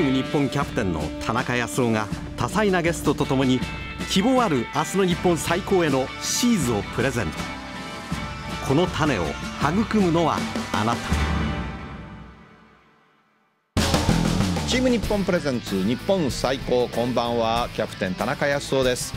ーム日本キャプテンの田中康夫が多彩なゲストとともに希望ある明日の日本最高へのシーズをプレゼントこの種を育むのはあなたチーム日本プレゼンツ日本最高こんばんはキャプテン田中康夫です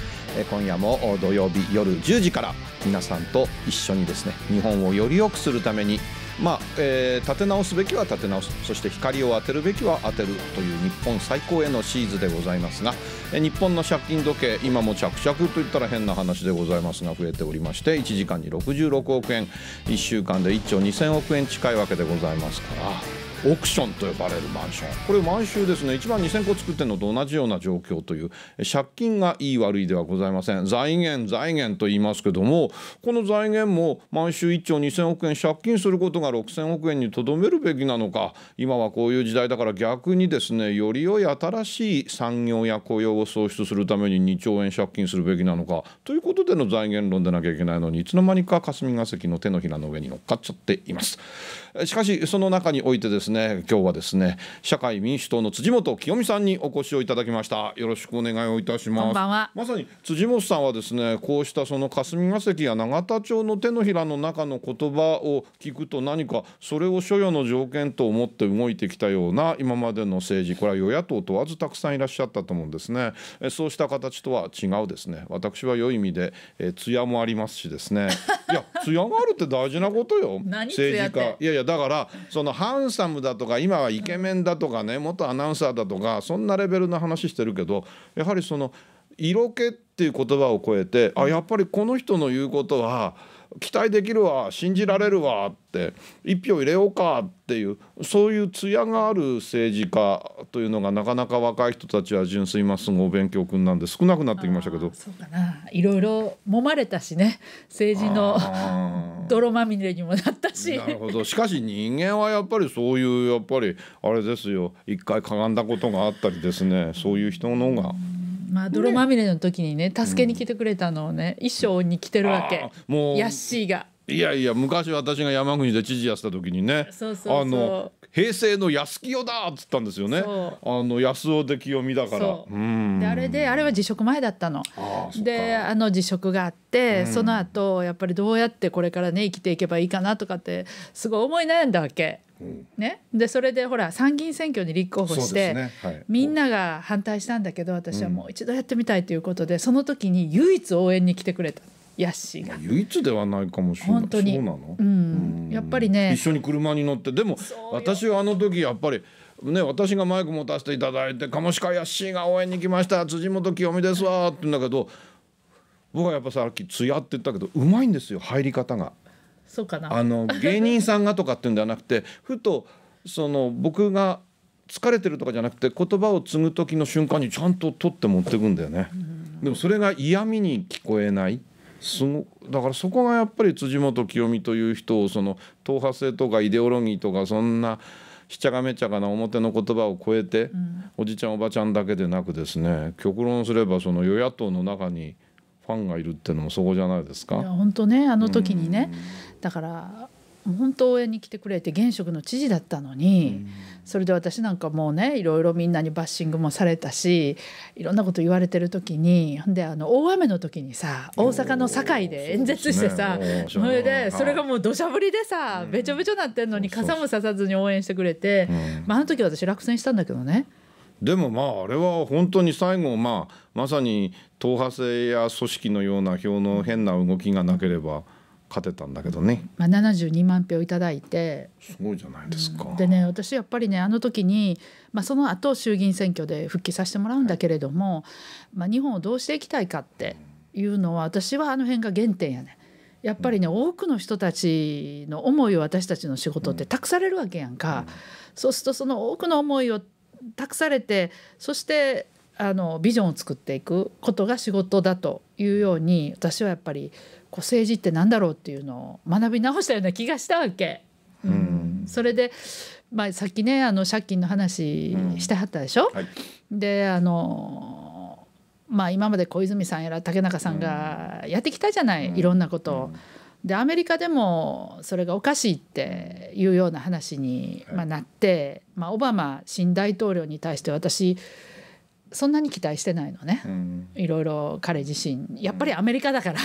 今夜も土曜日夜10時から皆さんと一緒にですね日本をより良くするためにまあえー、立て直すべきは立て直すそして光を当てるべきは当てるという日本最高へのシーズでございますが、えー、日本の借金時計今も着々といったら変な話でございますが増えておりまして1時間に66億円1週間で1兆2000億円近いわけでございますから。オークションと呼ばれるマンションこれ毎週ですね1万2,000個作ってるのと同じような状況という借金がいい悪いではございません財源財源と言いますけどもこの財源も毎週1兆2,000億円借金することが6,000億円にとどめるべきなのか今はこういう時代だから逆にですねより良い新しい産業や雇用を創出するために2兆円借金するべきなのかということでの財源論でなきゃいけないのにいつの間にか霞が関の手のひらの上に乗っかっちゃっています。しかしその中においてですねね今日はですね社会民主党の辻元清美さんにお越しをいただきましたよろしくお願いをいたしますまさに辻元さんはですねこうしたその霞が関や永田町の手のひらの中の言葉を聞くと何かそれを所与の条件と思って動いてきたような今までの政治これは与野党問わずたくさんいらっしゃったと思うんですねえそうした形とは違うですね私は良い意味で、え艶もありますしですね いや艶があるって大事なことよ政治家いやいやだからそのハンサムだとか今はイケメンだとかね元アナウンサーだとかそんなレベルの話してるけどやはりその色気っていう言葉を超えてあやっぱりこの人の言うことは期待できるわ信じられるわって一票入れようかっていうそういう艶がある政治家というのがなかなか若い人たちは純粋まっすぐお勉強くんなんで少なくなってきましたけどそうないろいろ揉まれたしね政治の泥まみれにもなったしなるほどしかし人間はやっぱりそういうやっぱりあれですよ一回かがんだことがあったりですねそういう人のが。まあ、泥まみれの時にね助けに来てくれたのをね、衣装に着てるわけもうヤッシーが。いやいや昔私が山国で知事やった時にねあの平成の安清だっつったんですよねあの安尾で清美だからであれであれは辞職前だったのであの辞職があって、うん、その後やっぱりどうやってこれからね生きていけばいいかなとかってすごい思い悩んだわけ。ね、でそれでほら参議院選挙に立候補して、ねはい、みんなが反対したんだけど私はもう一度やってみたいということで、うん、その時に唯一応援に来てくれた。ヤッシーが唯一ではないかもしれない本当にそうなの、うん、やっぱりね一緒に車に乗ってでも私はあの時やっぱりね、私がマイク持たせていただいて「カモシカヤッシーが応援に来ました辻元清美ですわ」って言うんだけど僕はやっぱさっき「つや」って言ったけどうまいんですよ入り方が。そうかなあの芸人さんがとかっていうんではなくて ふとその僕が疲れてるとかじゃなくて言葉を継ぐ時の瞬間にちゃんと取って持ってくんだよね。でもそれが嫌味に聞こえないすごだからそこがやっぱり辻元清美という人をその党派性とかイデオロギーとかそんなしちゃがめちゃかな表の言葉を超えて、うん、おじちゃんおばちゃんだけでなくですね極論すればその与野党の中にファンがいるっていうのもそこじゃないですか。本当ねあの時にね、うん、だから本当応援に来てくれて現職の知事だったのに、それで私なんかもうねいろいろみんなにバッシングもされたしいろんなこと言われてる時にほんであの大雨の時にさ大阪の堺で演説してさそれでそれがもう土砂降りでさべちょべちょなってんのに傘もささずに応援してくれて、まあ、あの時私落選したんだけどね。でもまああれは本当に最後、まあ、まさに党派性や組織のような票の変な動きがなければ。勝てたんだけどね、まあ、72万票いただいてすごいじゃないですか、うん、でね私やっぱりねあの時に、まあ、その後衆議院選挙で復帰させてもらうんだけれども、はい、まあ、日本をどうしていきたいかっていうのは私はあの辺が原点やねやっぱりね、うん、多くの人たちの思いを私たちの仕事って託されるわけやんか、うん、そうするとその多くの思いを託されてそしてあのビジョンを作っていくことが仕事だというように私はやっぱりこう政治って何だろうっていうのを学び直したような気がしたわけ。うん、うん、それで、まあ、さっきねあの借金の話してはったでしょ。うんはい、であのまあ今まで小泉さんやら竹中さんがやってきたじゃない、うん、いろんなことを。でアメリカでもそれがおかしいっていうような話に、まあ、なって、まあ、オバマ新大統領に対して私そんなに期待してないのね、いろいろ彼自身やっぱりアメリカだから、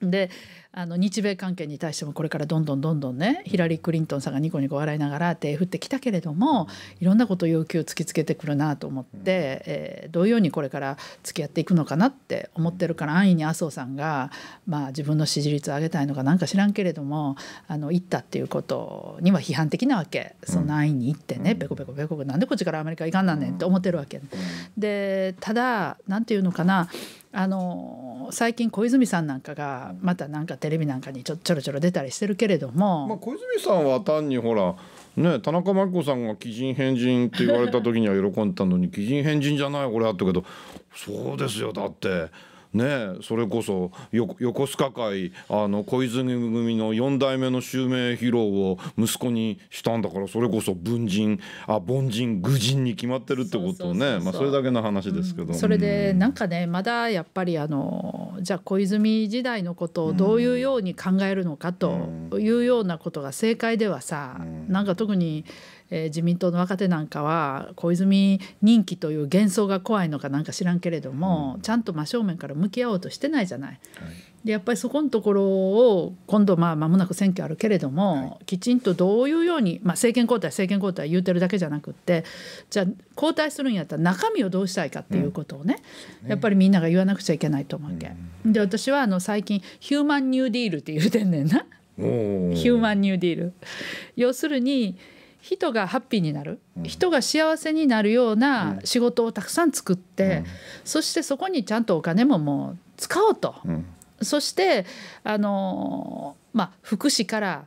であの日米関係に対してもこれからどんどんどんどんねヒラリー・クリントンさんがニコニコ笑いながら手振ってきたけれどもいろんなこと要求を突きつけてくるなと思って、えー、どういうようにこれから付き合っていくのかなって思ってるから安易に麻生さんが、まあ、自分の支持率を上げたいのかなんか知らんけれどもあの行ったっていうことには批判的なわけその安易に行ってね、ペコペコペコなんでこっちからアメリカ行かんなんねんって思ってるわけ。でただなんていうのかなあの最近小泉さんなんかがまたなんかテレビなんかにちょちょろちょろ出たりしてるけれども、まあ、小泉さんは単にほらね田中真紀子さんが「鬼人変人」って言われた時には喜んでたのに「鬼人変人じゃない俺は」って言うけど「そうですよだってねそれこそ横須賀会あの小泉組の4代目の襲名披露を息子にしたんだからそれこそ文人あ凡人愚人に決まってるってことねまあそれだけの話ですけど、うん、それでなんかねまだやっぱりあのじゃあ小泉時代のことをどういうように考えるのかというようなことが正解ではさ、うん、なんか特に。えー、自民党の若手なんかは小泉任期という幻想が怖いのかなんか知らんけれども、うん、ちゃんと真正面から向き合おうとしてないじゃない。はい、でやっぱりそこのところを今度まあ間もなく選挙あるけれども、はい、きちんとどういうように、まあ、政権交代政権交代言うてるだけじゃなくってじゃあ交代するんやったら中身をどうしたいかっていうことをねうん、やっぱりみんなが言わなくちゃいけないと思うけ、うん、で私はあの最近ヒューマンニューディールって言うてんねんな。ヒューマンニューディール要するに、人がハッピーになる、うん、人が幸せになるような仕事をたくさん作って、そしてそこにちゃんとお金ももう使おうと、そしてあのまあ福祉から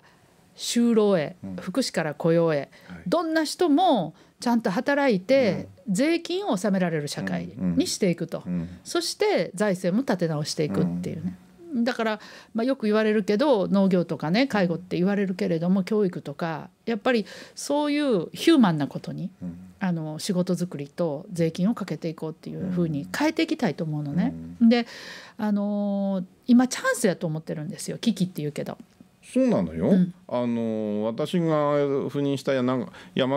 就労へ、福祉から雇用へ、はい、どんな人もちゃんと働いて、税金を納められる社会にしていくと、そして財政も立て直していくっていうね。だから、まあ、よく言われるけど農業とかね介護って言われるけれども教育とかやっぱりそういうヒューマンなことに、うん、あの仕事作りと税金をかけていこうっていうふうに変えていきたいと思うのね。うん、であのー、今チャンスやと思ってるんですよ危機って言うけど。そうなのよ、うん、あの私が赴任した山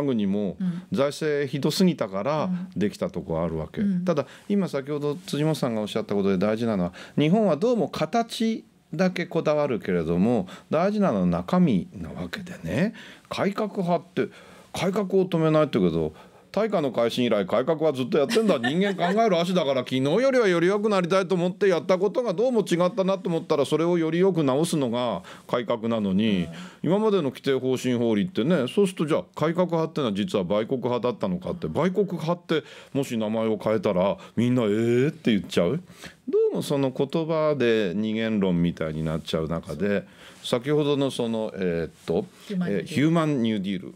国も財政ひどすぎたからできたとこあるわけ、うん、ただ今先ほど辻本さんがおっしゃったことで大事なのは日本はどうも形だけこだわるけれども大事なのは中身なわけでね改革派って改革を止めないって言うけど大化の改新以来改革はずっとやってんだ人間考える足だから昨日よりはより良くなりたいと思ってやったことがどうも違ったなと思ったらそれをよりよく直すのが改革なのに、今までの規定方針法理ってねそうするとじゃあ改革派ってのは実は売国派だったのかって売国派ってもし名前を変えたらみんな「ええー」って言っちゃうどうもその言葉で二元論みたいになっちゃう中で先ほどのそのえー、っとヒューマンニューディール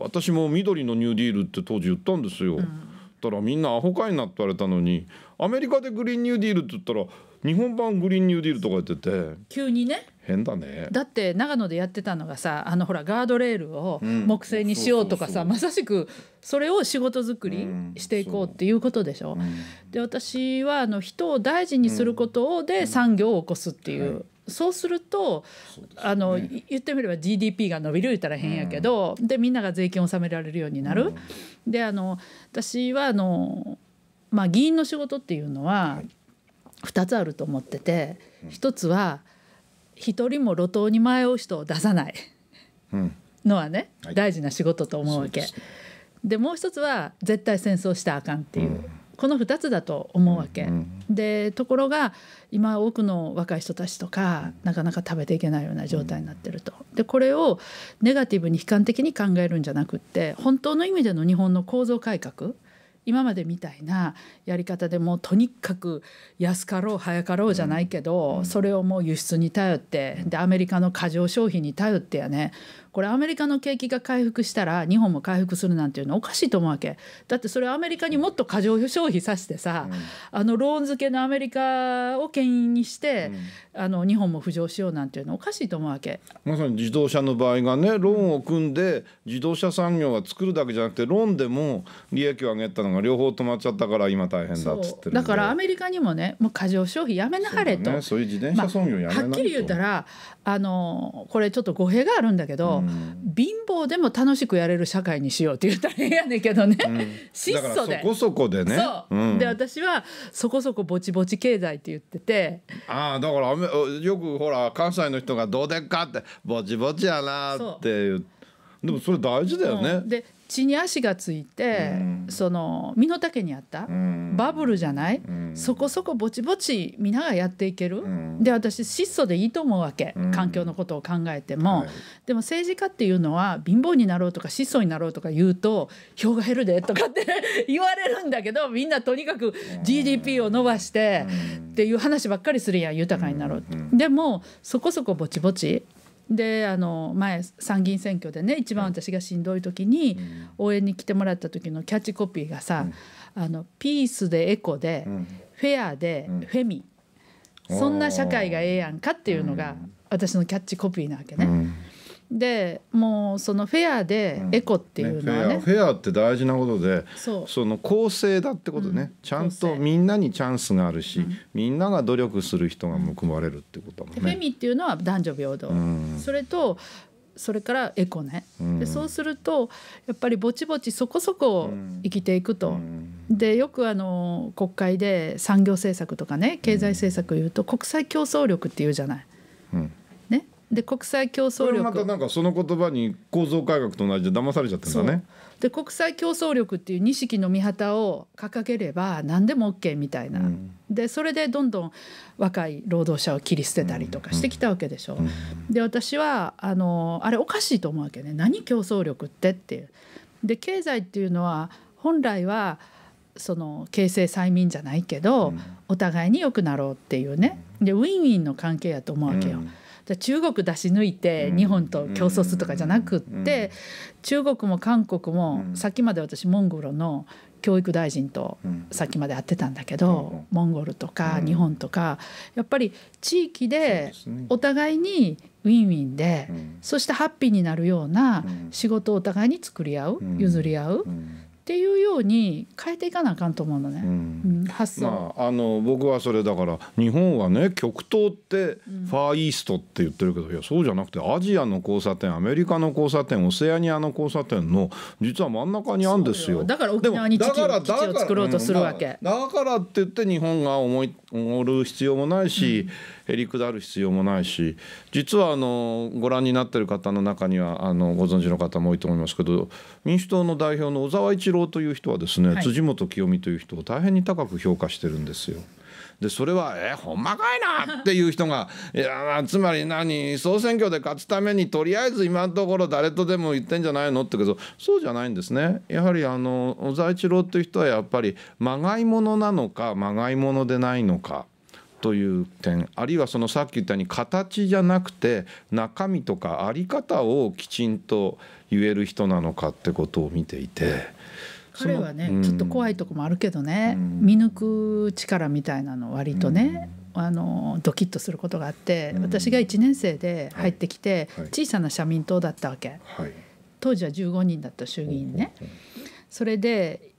私も緑のニューディールって当時言ったんですよ。うん、たらみんなアホかいなって言われたのにアメリカでグリーンニューディールって言ったら日本版グリーンニューディールとか言ってて急にね変だねだって長野でやってたのがさあのほらガードレールを木製にしようとかさ、まさしくそれを仕事作りしていこうっていうことでしょ、うん、で私はあの人を大事にすることで産業を起こすっていうそうすると、ね、あの言ってみれば GDP が伸びる言ったら変やけど、うん、でみんなが税金を納められるようになる。うん、であの私はあの、まあ、議員の仕事っていうのは2つあると思ってて、1つは一人も路頭に迷う人を出さないのはね、うんは大事な仕事と思うわけ。でもう一つは絶対戦争したらあかんっていう。この2つだと思うわけ、うんうんうん、でところが今多くの若い人たちとかなかなか食べていけないような状態になってると。でこれをネガティブに悲観的に考えるんじゃなくって本当の意味での日本の構造改革今までみたいなやり方でもとにかく安かろう早かろうじゃないけど、うん、それをもう輸出に頼ってでアメリカの過剰消費に頼ってやねこれアメリカの景気が回復したら日本も回復するなんていうのはおかしいと思うわけだってそれアメリカにもっと過剰消費させてさ、うん、あのローン付けのアメリカを牽引にして、うん、あの日本も浮上しようなんていうのはおかしいと思うわけまさに自動車の場合がねローンを組んで自動車産業が作るだけじゃなくてローンでも利益を上げたのが両方止まっちゃったから今大変だっつってだからアメリカにもねもう過剰消費やめなはれとそう、ね,、いう自転車産業やめなはっきり言うたらあのこれちょっと語弊があるんだけど、うん貧乏でも楽しくやれる社会にしようって言ったらええやねんけどね、質素でそこそこでねで私はそこそこぼちぼち経済って言っててああだからよくほら関西の人が「どうでっか?」って「ぼちぼちやな」って言って。でもそれ大事だよね。で地に足がついて、その身の丈にあった、バブルじゃない、そこそこぼちぼち皆がやっていける、で私質素でいいと思うわけ、環境のことを考えても、はい、でも政治家っていうのは貧乏になろうとか質素になろうとか言うと票が減るでとかって 言われるんだけどみんなとにかく GDP を伸ばしてっていう話ばっかりするやん豊かになろうって。でもそこそこぼちぼちであの前参議院選挙でね一番私がしんどい時に応援に来てもらった時のキャッチコピーがさ「あのピースでエコで、フェアで、フェミ」そんな社会がええやんかっていうのが私のキャッチコピーなわけね。でもうそのフェアでエコっていうのはねうんね、フェアって大事なことでその公正だってことね、うん、ちゃんとみんなにチャンスがあるし、うん、みんなが努力する人が報われるってことだもんね。フェミっていうのは男女平等、それとそれからエコね、でそうするとやっぱりぼちぼちそこそこ生きていくと。でよくあの国会で産業政策とかね経済政策言うと国際競争力っていうじゃない。うんで国際競争力またなんかその言葉に構造改革と同じで騙されちゃってんだねで国際競争力っていう錦の御旗を掲げれば何でも OK みたいな、うん、でそれでどんどん若い労働者を切り捨てたりとかしてきたわけでしょ、うんうん、で私はあのあれおかしいと思うわけね何競争力ってっていうで経済っていうのは本来はその形成催眠じゃないけど、お互いに良くなろうっていうねでウィンウィンの関係やと思うわけよ。うん中国出し抜いて日本と競争するとかじゃなくって中国も韓国もさっきまで私モンゴルの教育大臣とさっきまで会ってたんだけど、モンゴルとか日本とか、やっぱり地域でお互いにウィンウィンで、そしてハッピーになるような仕事をお互いに作り合う、譲り合う、っていうように変えていかなあかんと思うのね、うん発想、まあ、あの僕はそれだから日本はね極東ってファーイーストって言ってるけど、うん、いやそうじゃなくてアジアの交差点アメリカの交差点オセアニアの交差点の実は真ん中にあるんですよだから沖縄に基地を基地を作ろうとするわけ、うんだからって言って日本が思い思る必要もないし、うんへりくだる必要もないし実はあのご覧になってる方の中にはあのご存知の方も多いと思いますけど民主党の代表の小沢一郎という人はですね、はい、辻元清美という人を大変に高く評価してるんですよ。でそれは「えほんまかいな」っていう人が「いやつまり何総選挙で勝つためにとりあえず今のところ誰とでも言ってんじゃないの?」ってけどそうじゃないんですね。やはりあの小沢一郎っていう人はやっぱりまがいものなのかまがいものでないのか。という点あるいはそのさっき言ったように形じゃなくて中身とか在り方をきちんと言える人なのかってことを見ていて彼はね、うん、ちょっと怖いとこもあるけどね、うん、見抜く力みたいなの割とね、うん、あのドキッとすることがあって、私が1年生で入ってきて、はい、小さな社民党だったわけ、はい、当時は15人だった衆議院ね。それで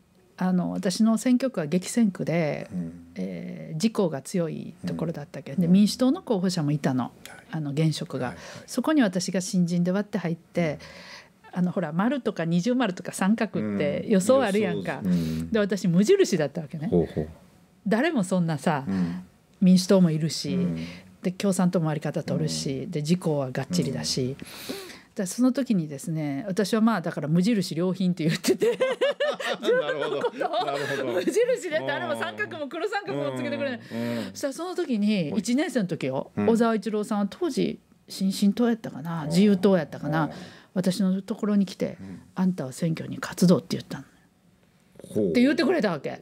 あの私の選挙区は激戦区で、うん、えー、自公が強いところだったけど、うん、民主党の候補者もいたの,、あの現職が、はいそこに私が新人で割って入って。あのほら丸とか二重丸とか三角って予想あるやんか、うん、で私無印だったわけね誰もそんなさ、うん、民主党もいるし、うん、で共産党もあり方取るし、で自公はがっちりだし、だその時にですね私はまあだから無印良品って言ってて自分のこと無印でってあれも三角も黒三角もつけてくれない、そしたらその時に1年生の時よ、小沢一郎さんは当時新進党やったかな自由党やったかな私のところに来て、あんたは選挙に活動」って言ったの。って言ってくれたわけ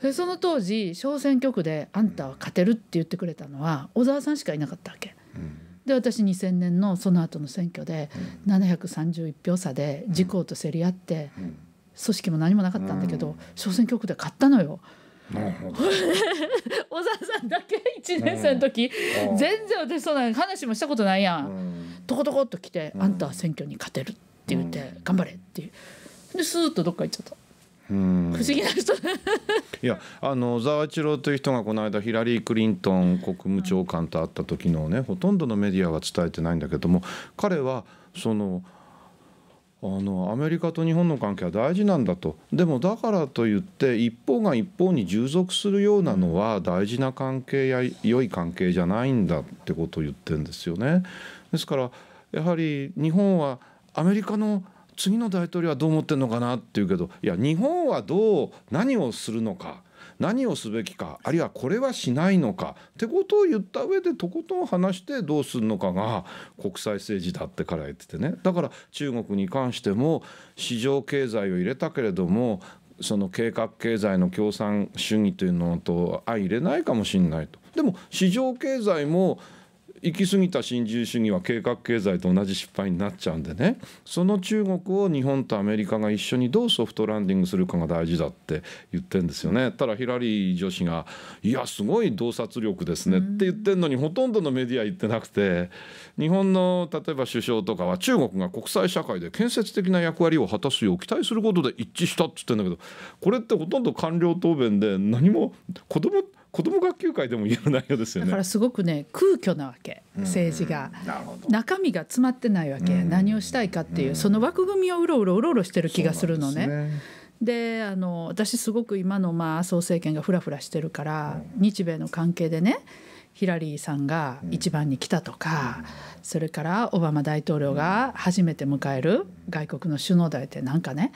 でその当時小選挙区で「あんたは勝てる」って言ってくれたのは小沢さんしかいなかったわけ。うんで私2000年のその後の選挙で731票差で自公と競り合って、組織も何もなかったんだけど、小選挙区で勝ったのよ。小沢さんだけ1年生の時、全然私そんな話もしたことないやん、とことこっと来て、あんたは選挙に勝てる」って言って「頑張れ」ってうでスーッとどっか行っちゃった。不思議な人 いやあのザ沢一郎という人がこの間ヒラリー・クリントン国務長官と会った時のねほとんどのメディアは伝えてないんだけども彼はそのあのアメリカと日本の関係は大事なんだとでもだからといって一方が一方に従属するようなのは大事な関係や良い関係じゃないんだってことを言ってるんですよね。ですからやはり日本はアメリカの次の大統領はどう思ってるのかなっていうけどいや日本はどう何をするのか何をすべきかあるいはこれはしないのかってことを言った上でとことん話してどうするのかが国際政治だってから言っててねだから中国に関しても市場経済を入れたけれどもその計画経済の共産主義というのと相入れないかもしれないと。でも市場経済も行き過ぎた新自由主義は計画経済と同じ失敗になっちゃうんでねその中国を日本とアメリカが一緒にどうソフトランディングするかが大事だって言ってんですよねただヒラリー女子が「いやすごい洞察力ですね」って言ってんのにほとんどのメディア言ってなくて日本の例えば首相とかは中国が国際社会で建設的な役割を果たすよう期待することで一致したっつってんだけどこれってほとんど官僚答弁で何も子供子ども学級会でも言う内容ですよねだからすごくね空虚なわけ政治が、中身が詰まってないわけ、何をしたいかっていう、その枠組みをうろうろうろうろしてる気がするのね。で、あの私すごく今のまあ麻生政権がふらふらしてるから、日米の関係でねヒラリーさんが一番に来たとか、それからオバマ大統領が初めて迎える外国の首脳代ってなんかね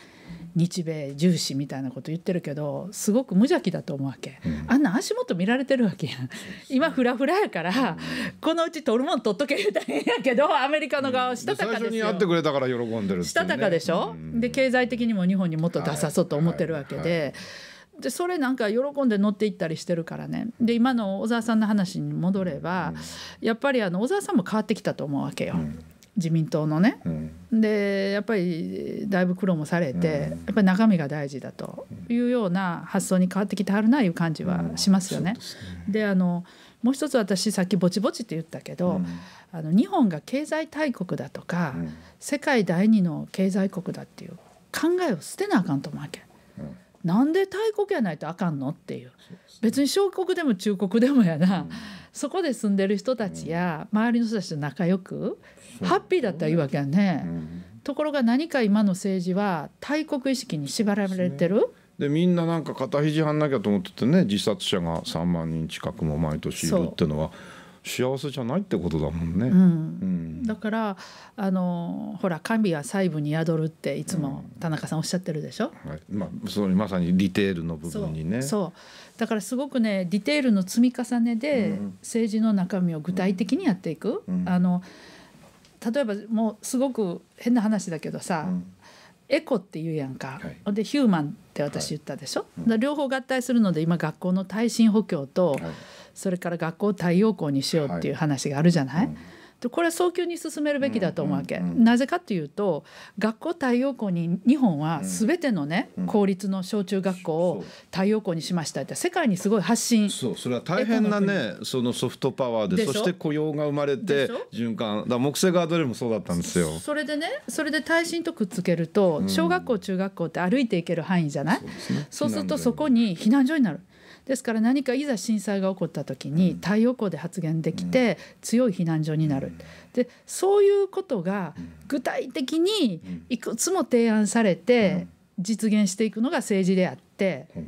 日米重視みたいなこと言ってるけどすごく無邪気だと思うわけ、うん、あんな足元見られてるわけやん今フラフラやから、このうち取るもん取っとけ言うたらええやけどアメリカの側したたかですよ、最初に会ってくれたから喜んでる、ね、したたかでしょ、うん、で経済的にも日本にもっと出さそうと思ってるわけで。はいはいはいでそれなんか喜んで乗っていったりしてるからねで今の小沢さんの話に戻れば、うん、やっぱりあの小沢さんも変わってきたと思うわけよ。うん自民党のね、うん、でやっぱりだいぶ苦労もされて、うん、やっぱり中身が大事だというような発想に変わってきてはるないう感じはしますよね。うん、で、ね、あのもう一つ私さっきぼちぼちって言ったけど、あの日本が経済大国だとか、世界第二の経済国だっていう考えを捨てなあかんと思うわけ。なんで大国やないとあかんのっていう別に小国でも中国でもやな、そこで住んでる人たちや周りの人たちと仲良くハッピーだったらいいわけやね。ところが何か今の政治は大国意識に縛られてる。でみんななんか肩肘張んなきゃと思っててね自殺者が3万人近くも毎年いるっていうのは。幸せじゃないってことだもんね。うんうん、だからあのほら神は細部に宿るっていつも田中さんおっしゃってるでしょ。うん、はい、まあそまさにディテールの部分にね。そうだからすごくねディテールの積み重ねで政治の中身を具体的にやっていく。あの例えばもうすごく変な話だけどさ。エコっていうやんか、はい、でヒューマンって私言ったでしょ、はい、両方合体するので今学校の耐震補強と、はいそれから学校太陽光にしようっていう話があるじゃない、はいうん、これは早急に進めるべきだと思うわけ、うんうん、なぜかというと学校太陽光に日本は全てのね、公立の小中学校を太陽光にしましたって世界にすごい発信そうそれは大変なねそのソフトパワーでそして雇用が生まれて循環だ木星ガードレールもそうだったんですよそれでねそれで耐震とくっつけると小学校中学校って歩いていける範囲じゃない、そう、ね,、そうするとそこに避難所になる。ですから何かいざ震災が起こった時に太陽光で発言できて強い避難所になる。でそういうことが具体的にいくつも提案されて実現していくのが政治であって、う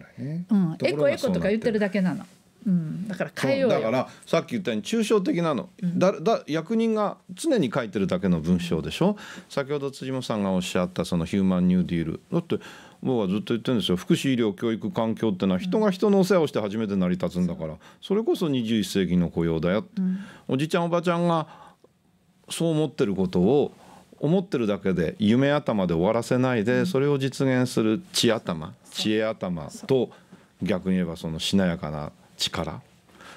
ん、エコエコとか言ってるだけなの。うん、だから変えようだからさっき言ったように抽象的なの、うん、だだ役人が常に書いてるだけの文章でしょ先ほど辻本さんがおっしゃったそのヒューマンニューディールだって僕はずっと言ってるんですよ福祉医療教育環境ってのは人が人のお世話をして初めて成り立つんだからそれこそ21世紀の雇用だよって、うん、おじちゃんおばちゃんがそう思ってることを思ってるだけで夢頭で終わらせないで、それを実現する知頭知恵頭と逆に言えばそのしなやかな力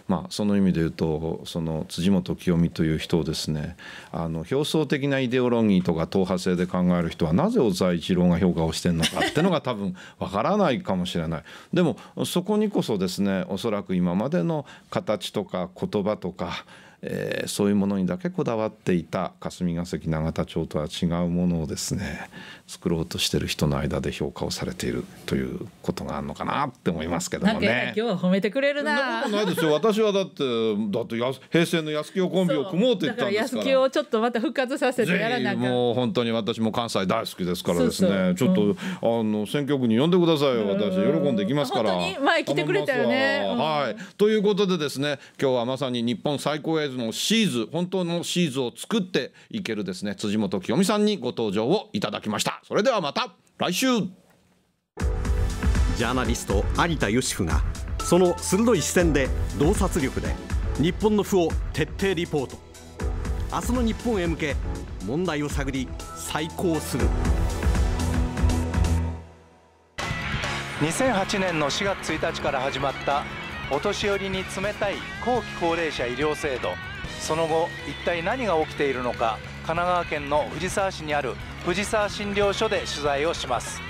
まあ、その意味で言うとその辻元清美という人をですねあの表層的なイデオロギーとか党派性で考える人はなぜ小沢一郎が評価をしてるのかってのが 多分わからないかもしれない。でもそこにこそですねおそらく今までの形とか言葉とかえー、そういうものにだけこだわっていた霞が関永田町とは違うものをですね作ろうとしてる人の間で評価をされているということがあるのかなって思いますけどもね。今日は褒めてくれるな。なないですよ。私はだってだってや平成の安清コンビを組もうって言ったんですから。からをちょっとまた復活させてやらなきもう本当に私も関西大好きですからですね。そうそうちょっと、うん、あの選挙区に呼んでくださいよ。私喜んでいきますから。前来てくれたよね。はい、ということでですね今日はまさに日本最高映像のシーズ本当のシーズを作っていけるですね辻元清美さんにご登場をいただきましたそれではまた来週ジャーナリスト有田芳生がその鋭い視線で洞察力で日本の負を徹底リポート明日の日本へ向け問題を探り再考する2008年の4月1日から始まったお年寄りに冷たい後期高齢者医療制度その後一体何が起きているのか神奈川県の藤沢市にある藤沢診療所で取材をします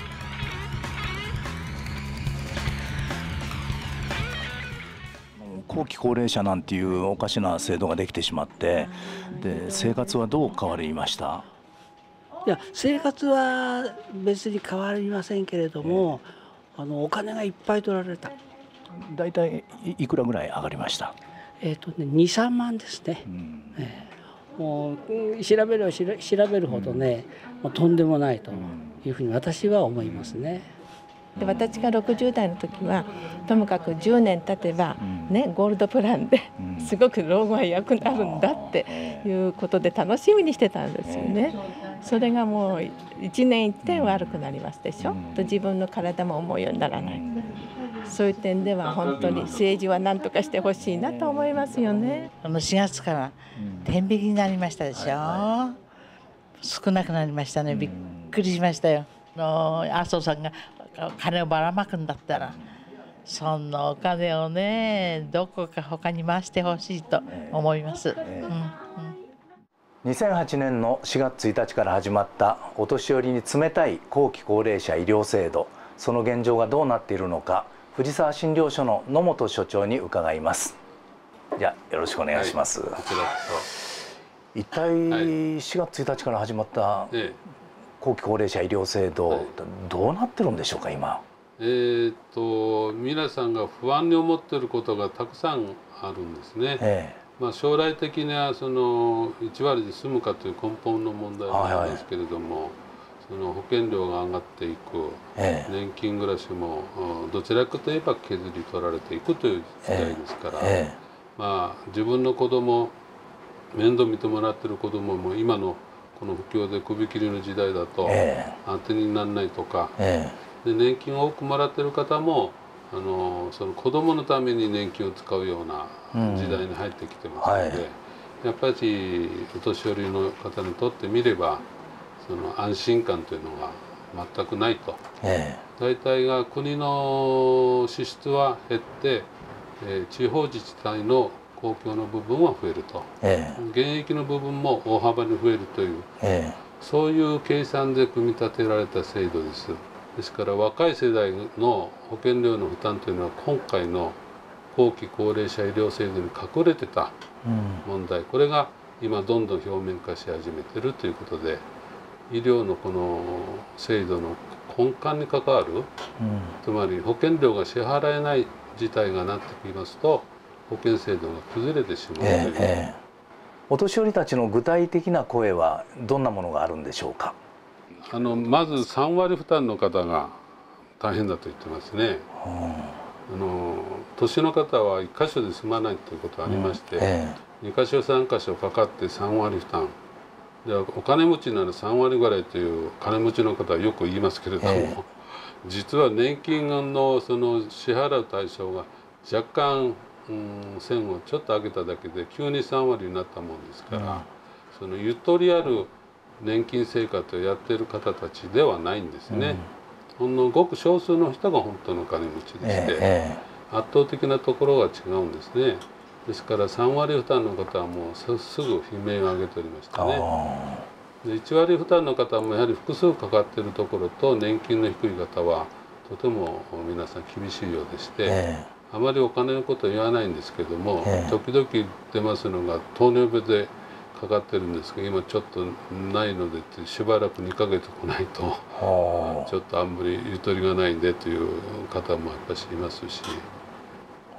後期高齢者なんていうおかしな制度ができてしまってで生活はどう変わりましたいや生活は別に変わりませんけれども、あのお金がいっぱい取られた大体いくらぐらい上がりましたえっ、とね23万ですね、うん、えー、もう調べれば調べるほどね、うん、もうとんでもないというふうに私は思いますね。で私が60代の時はともかく10年経てば、ね、ゴールドプランですごく老後は役になるんだっていうことで楽しみにしてたんですよね。それがもう1年1点悪くなりますでしょ、と自分の体も思うようにならない。そういう点では本当に政治は何とかしてほしいなと思いますよね。あの4月から天引きになりましたでしょ。少なくなりましたね。びっくりしましたよ。の麻生さんが金をばらまくんだったら。そんなお金をねどこか他に回してほしいと思います、2008年の4月1日から始まったお年寄りに冷たい後期高齢者医療制度その現状がどうなっているのか藤沢診療所の野本所長に伺いますじゃよろしくお願いします、はい、一体4月1日から始まった後期高齢者医療制度、はい、どうなってるんでしょうか今えっと、皆さんが不安に思っていることがたくさんあるんですね、えー、まあ、将来的にはその1割で済むかという根本の問題なんですけれども、はいはいその保険料が上がっていく、ええ、年金暮らしもどちらかといえば削り取られていくという時代ですから、え、まあ自分の子供面倒見てもらってる子供も今のこの不況で首切りの時代だと当てにならないとか、で年金を多くもらってる方もあのその子供のために年金を使うような時代に入ってきてますので、うんはい、やっぱりお年寄りの方にとってみればその安心感というのが全くないと、ええ、大体が国の支出は減って、えー、地方自治体の公共の部分は増えると、ええ、現役の部分も大幅に増えるという、ええ、そういう計算で組み立てられた制度ですですから若い世代の保険料の負担というのは今回の後期高齢者医療制度に隠れてた問題、うん、これが今どんどん表面化し始めてるということで医療のこの制度の根幹に関わる、つまり保険料が支払えない事態がなってきますと保険制度が崩れてしまうといええ、お年寄りたちの具体的な声はどんなものがあるんでしょうかあのまず3割負担の方が大変だと言ってますね、うん、あの年の方は1箇所で済まないということがありまして、うんええ、2箇所3箇所かかって3割負担でお金持ちなら3割ぐらいという金持ちの方はよく言いますけれども、えー、実は年金のその支払う対象が若干、うん、線をちょっと上げただけで急に3割になったもんですから、うん、そのゆとりある年金生活をやってる方たちではないんですね、うん、ほんのごく少数の人が本当の金持ちでして、え圧倒的なところが違うんですね。ですから3割負担の方はもうすぐ悲鳴を上げておりましたねで1割負担の方もやはり複数かかっているところと年金の低い方はとても皆さん厳しいようでして、えー、あまりお金のことは言わないんですけども、えー、時々出ますのが糖尿病でかかってるんですけど今ちょっとないのでってしばらく2か月来ないとちょっとあんまりゆとりがないんでという方もやっぱしいますし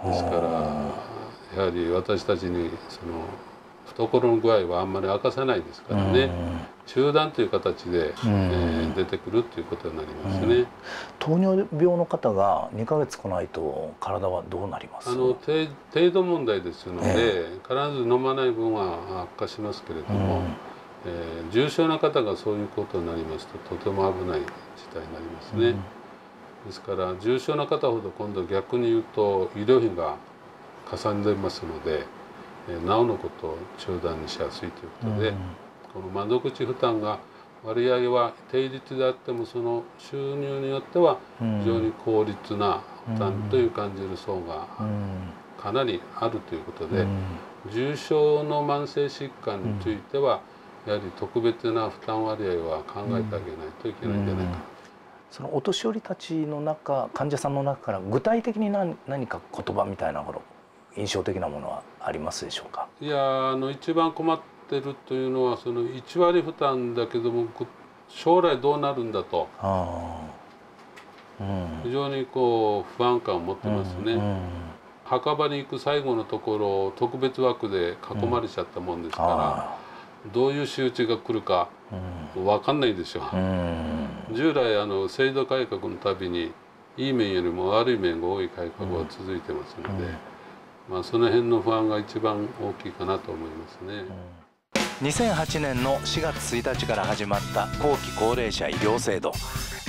ですから。やはり私たちにその懐の具合はあんまり明かさないですからね、中断という形で、えー、出てくるということになりますね、糖尿病の方が2ヶ月来ないと体はどうなりますあの程度問題ですので、えー、必ず飲まない分は悪化しますけれども、えー、重症な方がそういうことになりますととても危ない事態になりますね、ですから重症な方ほど今度逆に言うと医療費がかさんでますので、えなおのことを中断にしやすいということで、うん、この窓口負担が割合は定率であってもその収入によっては非常に効率な負担という感じる層がかなりあるということで、重症の慢性疾患については、やはり特別な負担割合は考えてあげないといけないんじゃないかそのお年寄りたちの中患者さんの中から具体的に何何か言葉みたいなもの印象的なものはありますでしょうかいやあの一番困ってるというのはその1割負担だけども将来どうなるんだと、うん、非常にこう不安感を持ってますね、うんうん、墓場に行く最後のところを特別枠で囲まれちゃったもんですから、どういう仕打ちが来るか分かんないでしょう、従来あの制度改革のたびにいい面よりも悪い面が多い改革は続いてますので。まあ、その辺の不安が一番大きいかなと思いますね。2008年の4月1日から始まった後期高齢者医療制度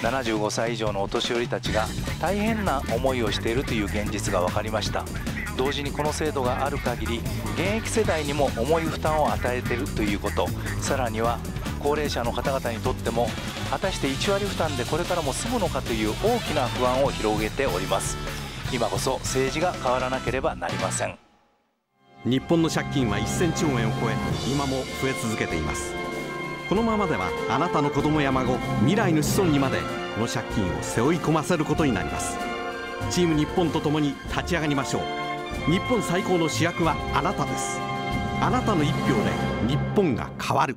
75歳以上のお年寄りたちが大変な思いをしているという現実が分かりました同時にこの制度がある限り現役世代にも重い負担を与えているということさらには高齢者の方々にとっても果たして1割負担でこれからも済むのかという大きな不安を広げております今こそ政治が変わらなければなりません日本の借金は1000兆円を超え今も増え続けていますこのままではあなたの子供や孫未来の子孫にまでこの借金を背負い込ませることになりますチーム日本と共に立ち上がりましょう日本最高の主役はあなたですあなたの一票で日本が変わる